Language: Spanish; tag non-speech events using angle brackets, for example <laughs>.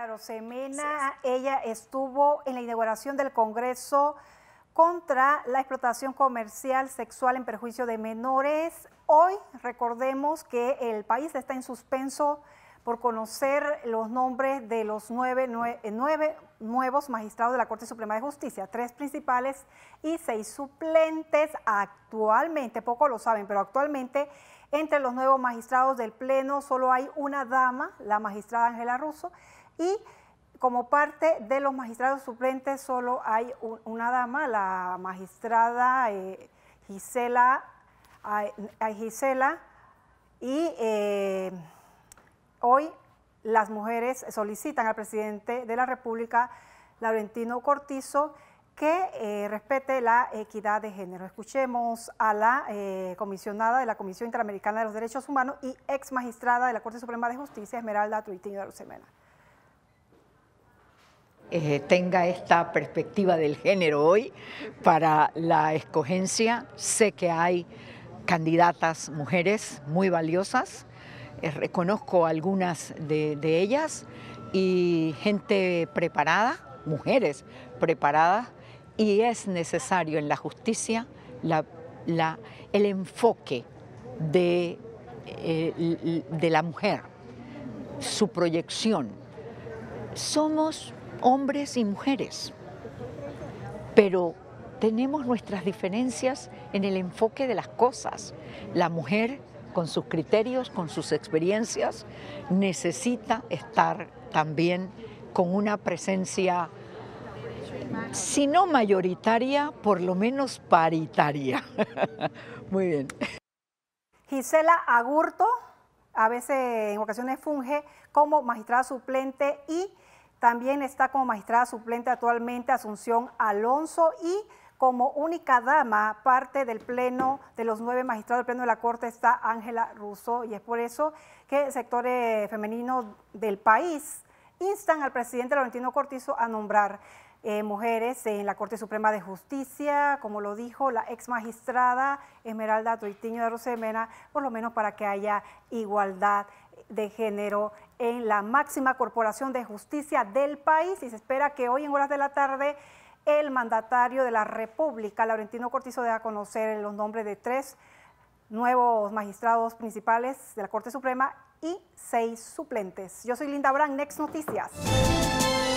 Claro, Semena, ella estuvo en la inauguración del Congreso contra la explotación comercial sexual en perjuicio de menores. Hoy recordemos que el país está en suspenso por conocer los nombres de los eh, nueve, nuevos magistrados de la Corte Suprema de Justicia, tres principales y seis suplentes actualmente, poco lo saben, pero actualmente entre los nuevos magistrados del Pleno solo hay una dama, la magistrada Ángela Russo, y como parte de los magistrados suplentes solo hay una dama, la magistrada eh, Gisela, Gisela y... Eh, Hoy las mujeres solicitan al presidente de la República, Laurentino Cortizo, que eh, respete la equidad de género. Escuchemos a la eh, comisionada de la Comisión Interamericana de los Derechos Humanos y ex magistrada de la Corte Suprema de Justicia, Esmeralda Trujillo de Lucemena. Eh, tenga esta perspectiva del género hoy para la escogencia. Sé que hay candidatas mujeres muy valiosas, eh, reconozco algunas de, ellas y gente preparada, mujeres preparadas, y es necesario en la justicia el enfoque de, eh, de la mujer, su proyección. Somos hombres y mujeres, pero tenemos nuestras diferencias en el enfoque de las cosas. La mujer con sus criterios, con sus experiencias, necesita estar también con una presencia, si no mayoritaria, por lo menos paritaria. <laughs> Muy bien. Gisela Agurto, a veces en ocasiones funge como magistrada suplente y también está como magistrada suplente actualmente Asunción Alonso y como única dama parte del pleno de los nueve magistrados del pleno de la corte está Ángela Russo y es por eso que sectores femeninos del país instan al presidente Laurentino Cortizo a nombrar eh, mujeres en la Corte Suprema de Justicia, como lo dijo la ex magistrada Esmeralda Troitiño de Rosemena, por lo menos para que haya igualdad de género en la máxima corporación de justicia del país y se espera que hoy en horas de la tarde el mandatario de la República, Laurentino Cortizo, deja conocer los nombres de tres nuevos magistrados principales de la Corte Suprema y seis suplentes. Yo soy Linda Brand, Next Noticias.